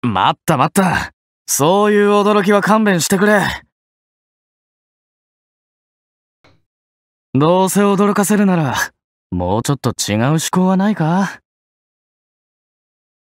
待った待った。そういう驚きは勘弁してくれ。どうせ驚かせるなら、もうちょっと違う思考はないか